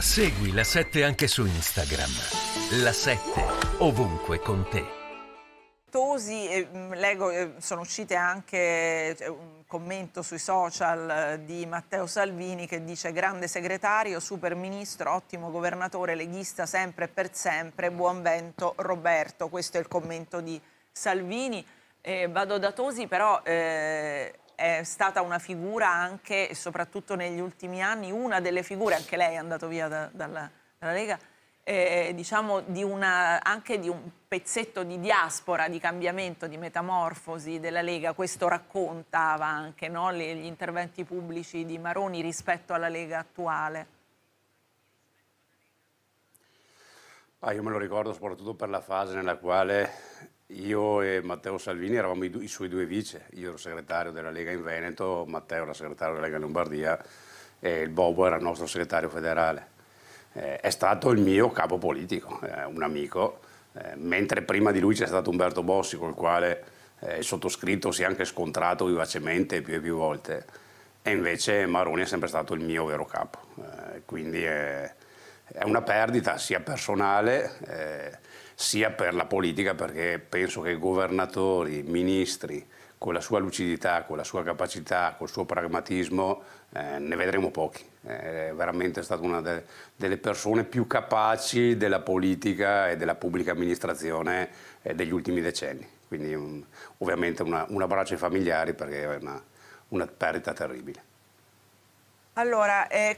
Segui la 7 anche su Instagram. La 7 ovunque con te. Tosi, eh, mm, leggo, eh, sono uscite anche eh, un commento sui social eh, di Matteo Salvini che dice grande segretario, super ministro, ottimo governatore, leghista sempre e per sempre, buon vento Roberto, questo è il commento di Salvini. Eh, vado da Tosi però eh, è stata una figura anche soprattutto negli ultimi anni, una delle figure, anche lei è andato via da, dalla, dalla, Lega, eh, diciamo di una, anche di un pezzetto di diaspora, di cambiamento, di metamorfosi della Lega. Questo raccontava anche no, le, gli interventi pubblici di Maroni rispetto alla Lega attuale. Ah, io me lo ricordo soprattutto per la fase nella quale io e Matteo Salvini eravamo i, due, i, suoi due vice, io ero segretario della Lega in Veneto, Matteo era segretario della Lega in Lombardia e il Bobo era il nostro segretario federale. Eh, è stato il mio capo politico, eh, un amico, eh, mentre prima di lui c'è stato Umberto Bossi col quale eh, il sottoscritto si è anche scontrato vivacemente più e più volte e invece Maroni è sempre stato il mio vero capo, eh, quindi è una perdita sia personale eh, sia per la politica perché penso che governatori, ministri, con la sua lucidità, con la sua capacità, col suo pragmatismo, eh, ne vedremo pochi. Eh, è veramente stata una de delle persone più capaci della politica e della pubblica amministrazione eh, degli ultimi decenni. Quindi un, mm, ovviamente una, un abbraccio ai familiari perché è una, una perdita terribile. Allora, eh,